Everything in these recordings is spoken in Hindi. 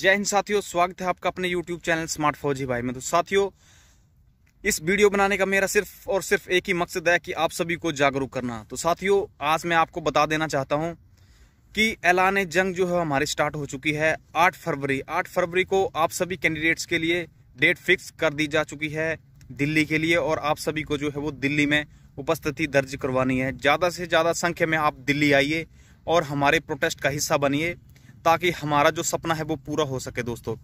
जय हिंद साथियों स्वागत है आपका अपने YouTube चैनल स्मार्ट फौजी भाई में तो साथियों इस वीडियो बनाने का मेरा सिर्फ और सिर्फ एक ही मकसद है कि आप सभी को जागरूक करना तो साथियों आज मैं आपको बता देना चाहता हूं कि ऐलान जंग जो है हमारी स्टार्ट हो चुकी है 8 फरवरी 8 फरवरी को आप सभी कैंडिडेट्स के लिए डेट फिक्स कर दी जा चुकी है दिल्ली के लिए और आप सभी को जो है वो दिल्ली में उपस्थिति दर्ज करवानी है ज़्यादा से ज़्यादा संख्या में आप दिल्ली आइए और हमारे प्रोटेस्ट का हिस्सा बनिए ताकि हमारा जो सपना है वो पूरा हो सके दोस्तों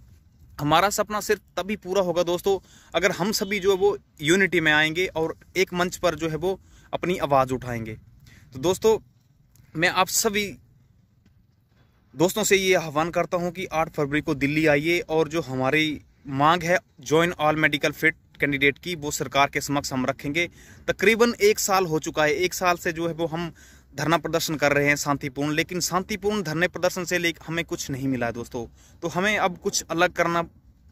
हमारा सपना सिर्फ तभी पूरा होगा दोस्तों अगर हम सभी जो है वो यूनिटी में आएंगे और एक मंच पर जो है वो अपनी आवाज़ उठाएंगे तो दोस्तों मैं आप सभी दोस्तों से ये आह्वान करता हूँ कि आठ फरवरी को दिल्ली आइए और जो हमारी मांग है join all medical fit candidate की वो सरकार के समक्ष हम रखेंगे तकरीबन एक साल हो चुका है एक साल से जो है वो हम धरना प्रदर्शन कर रहे हैं शांतिपूर्ण लेकिन शांतिपूर्ण धरने प्रदर्शन से लेकर हमें कुछ नहीं मिला है दोस्तों तो हमें अब कुछ अलग करना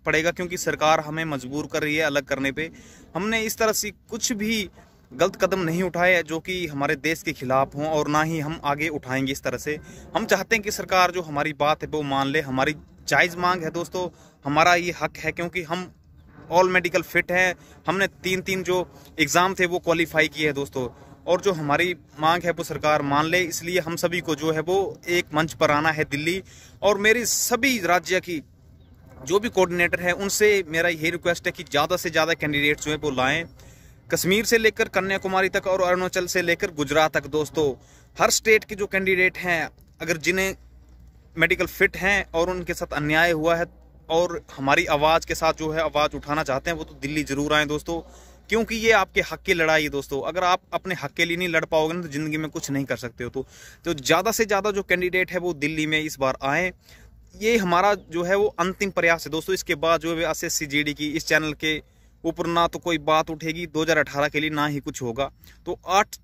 पड़ेगा क्योंकि सरकार हमें मजबूर कर रही है अलग करने पे हमने इस तरह से कुछ भी गलत कदम नहीं उठाए जो कि हमारे देश के खिलाफ हों और ना ही हम आगे उठाएंगे इस तरह से हम चाहते हैं कि सरकार जो हमारी बात है वो मान ले हमारी जायज़ मांग है दोस्तों हमारा ये हक है क्योंकि हम ऑल मेडिकल फिट हैं हमने तीन तीन जो एग्ज़ाम थे वो क्वालिफाई किए हैं दोस्तों और जो हमारी मांग है वो सरकार मान ले इसलिए हम सभी को जो है वो एक मंच पर आना है दिल्ली और मेरी सभी राज्य की जो भी कोऑर्डिनेटर है उनसे मेरा यही रिक्वेस्ट है कि ज़्यादा से ज़्यादा कैंडिडेट जो है वो लाएँ कश्मीर से लेकर कन्याकुमारी तक और अरुणाचल से लेकर गुजरात तक दोस्तों हर स्टेट के जो कैंडिडेट हैं अगर जिन्हें मेडिकल फिट हैं और उनके साथ अन्याय हुआ है और हमारी आवाज़ के साथ जो है आवाज़ उठाना चाहते हैं वो तो दिल्ली ज़रूर आएँ दोस्तों क्योंकि ये आपके हक की लड़ाई है दोस्तों अगर आप अपने हक के लिए नहीं लड़ पाओगे ना तो ज़िंदगी में कुछ नहीं कर सकते हो तो, तो ज़्यादा से ज़्यादा जो कैंडिडेट है वो दिल्ली में इस बार आएँ ये हमारा जो है वो अंतिम प्रयास है दोस्तों इसके बाद जो है एस एस की इस चैनल के ऊपर ना तो कोई बात उठेगी दो के लिए ना ही कुछ होगा तो आठ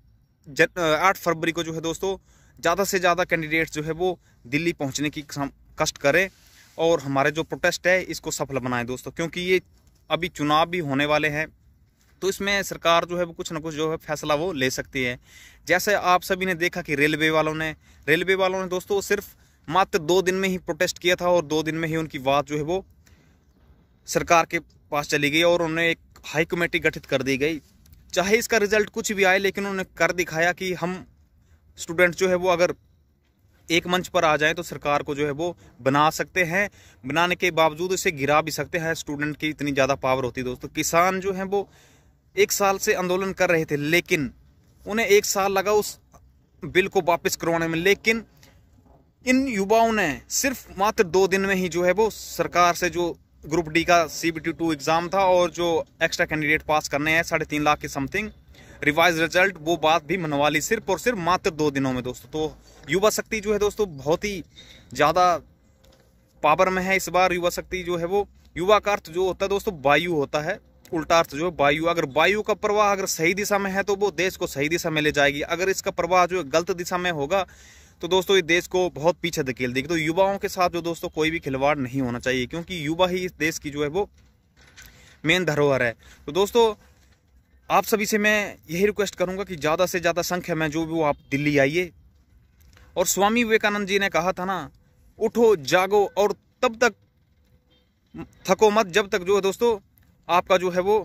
आठ फरवरी को जो है दोस्तों ज़्यादा से ज़्यादा कैंडिडेट्स जो है वो दिल्ली पहुँचने की कष्ट करें और हमारे जो प्रोटेस्ट है इसको सफल बनाएं दोस्तों क्योंकि ये अभी चुनाव भी होने वाले हैं तो इसमें सरकार जो है वो कुछ ना कुछ जो है फैसला वो ले सकती है जैसे आप सभी ने देखा कि रेलवे वालों ने रेलवे वालों ने दोस्तों सिर्फ मात्र दो दिन में ही प्रोटेस्ट किया था और दो दिन में ही उनकी बात जो है वो सरकार के पास चली गई और उन्हें एक हाई कमेटी गठित कर दी गई चाहे इसका रिजल्ट कुछ भी आए लेकिन उन्होंने कर दिखाया कि हम स्टूडेंट जो है वो अगर एक मंच पर आ जाए तो सरकार को जो है वो बना सकते हैं बनाने के बावजूद इसे गिरा भी सकते हैं स्टूडेंट की इतनी ज़्यादा पावर होती है दोस्तों किसान जो है वो एक साल से आंदोलन कर रहे थे लेकिन उन्हें एक साल लगा उस बिल को वापस करवाने में लेकिन इन युवाओं ने सिर्फ मात्र दो दिन में ही जो है वो सरकार से जो ग्रुप डी का C B T two exam था और जो एक्स्ट्रा कैंडिडेट पास करने हैं साढ़े तीन लाख के समथिंग रिवाइज रिजल्ट वो बात भी मनवा ली सिर्फ और सिर्फ मात्र दो दिनों में दोस्तों तो युवा शक्ति जो है दोस्तों बहुत ही ज़्यादा पावर में है इस बार युवा शक्ति जो है वो युवा का अर्थ जो होता है दोस्तों वायु होता है उल्टा अर्थ जो वायु अगर वायु का प्रवाह अगर सही दिशा में है तो वो देश को सही दिशा में ले जाएगी अगर इसका प्रवाह जो गलत दिशा में होगा तो दोस्तों ये देश को बहुत पीछे धकेल देगी तो युवाओं के साथ जो दोस्तों कोई भी खिलवाड़ नहीं होना चाहिए क्योंकि युवा ही इस देश की जो है वो मेन धरोहर है तो दोस्तों आप सभी से मैं यही रिक्वेस्ट करूंगा कि ज़्यादा से ज़्यादा संख्या में जो भी वो आप दिल्ली आइए और स्वामी विवेकानंद जी ने कहा था ना उठो जागो और तब तक थको मत जब तक जो है दोस्तों आपका जो है वो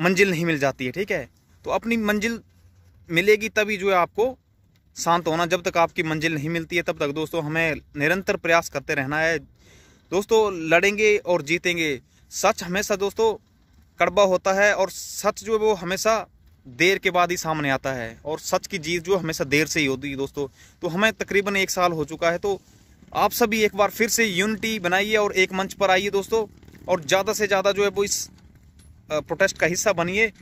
मंजिल नहीं मिल जाती है ठीक है तो अपनी मंजिल मिलेगी तभी जो है आपको शांत होना जब तक आपकी मंजिल नहीं मिलती है तब तक दोस्तों हमें निरंतर प्रयास करते रहना है दोस्तों लड़ेंगे और जीतेंगे सच हमेशा दोस्तों कड़बा होता है और सच जो है वो हमेशा देर के बाद ही सामने आता है और सच की जीत जो हमेशा देर से ही होती है दोस्तों तो हमें तकरीबन एक साल हो चुका है तो आप सभी एक बार फिर से यूनिटी बनाइए और एक मंच पर आइए दोस्तों और ज़्यादा से ज़्यादा जो है वो इस प्रोटेस्ट का हिस्सा बनिए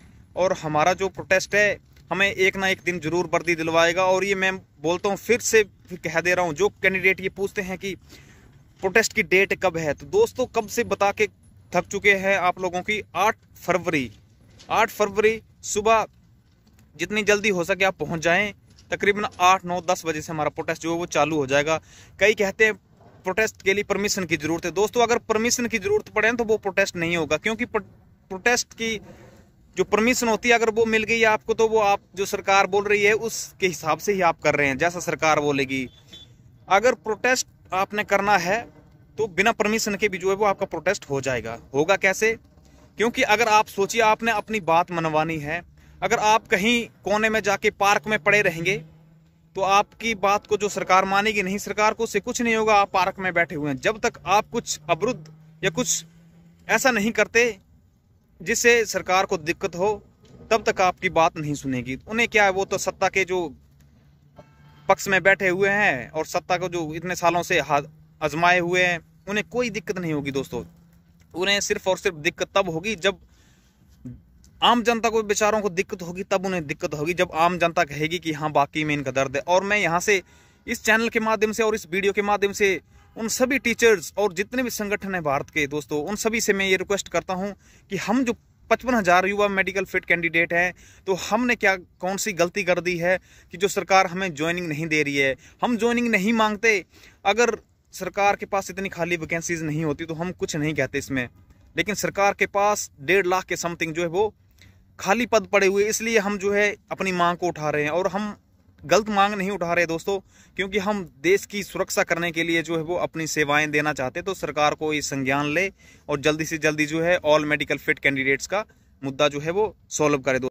और हमारा जो प्रोटेस्ट है हमें एक ना एक दिन जरूर वर्दी दिलवाएगा और ये मैं बोलता हूँ फिर से फिर कह दे रहा हूँ जो कैंडिडेट ये पूछते हैं कि प्रोटेस्ट की डेट कब है तो दोस्तों कब से बता के थक चुके हैं आप लोगों की आठ फरवरी आठ फरवरी सुबह जितनी जल्दी हो सके आप पहुँच जाएँ तकरीबन आठ नौ दस बजे से हमारा प्रोटेस्ट जो है वो चालू हो जाएगा कई कहते हैं प्रोटेस्ट के लिए परमिशन की जरूरत है दोस्तों अगर परमिशन की जरूरत पड़े तो वो प्रोटेस्ट नहीं होगा क्योंकि प्रोटेस्ट की जो परमिशन होती है अगर वो मिल गई आपको तो वो आप जो सरकार बोल रही है उसके हिसाब से ही आप कर रहे हैं जैसा सरकार बोलेगी अगर प्रोटेस्ट आपने करना है तो बिना परमिशन के भी जो है वो आपका प्रोटेस्ट हो जाएगा होगा कैसे क्योंकि अगर आप सोचिए आपने अपनी बात मनवानी है अगर आप कहीं कोने में जाके पार्क में पड़े रहेंगे तो आपकी बात को जो सरकार मानेगी नहीं सरकार को उससे कुछ नहीं होगा आप पार्क में बैठे हुए हैं जब तक आप कुछ अवरुद्ध या कुछ ऐसा नहीं करते जिससे सरकार को दिक्कत हो तब तक आपकी बात नहीं सुनेगी उन्हें क्या है वो तो सत्ता के जो पक्ष में बैठे हुए हैं और सत्ता को जो इतने सालों से आजमाए हुए हैं उन्हें कोई दिक्कत नहीं होगी दोस्तों उन्हें सिर्फ और सिर्फ दिक्कत तब होगी जब आम जनता को बेचारों को दिक्कत होगी तब उन्हें दिक्कत होगी जब आम जनता कहेगी कि हाँ बाकी में इनका दर्द है और मैं यहाँ से इस चैनल के माध्यम से और इस वीडियो के माध्यम से उन सभी टीचर्स और जितने भी संगठन हैं भारत के दोस्तों उन सभी से मैं ये रिक्वेस्ट करता हूँ कि हम जो पचपन हज़ार युवा मेडिकल फिट कैंडिडेट हैं तो हमने क्या कौन सी गलती कर दी है कि जो सरकार हमें ज्वाइनिंग नहीं दे रही है हम ज्वाइनिंग नहीं मांगते अगर सरकार के पास इतनी खाली वैकेंसीज नहीं होती तो हम कुछ नहीं कहते इसमें लेकिन सरकार के पास डेढ़ लाख के समथिंग जो है वो खाली पद पड़े हुए इसलिए हम जो है अपनी मांग को उठा रहे हैं और हम गलत मांग नहीं उठा रहे दोस्तों क्योंकि हम देश की सुरक्षा करने के लिए जो है वो अपनी सेवाएं देना चाहते तो सरकार को ये संज्ञान ले और जल्दी से जल्दी जो है ऑल मेडिकल फिट कैंडिडेट्स का मुद्दा जो है वो सॉल्व करे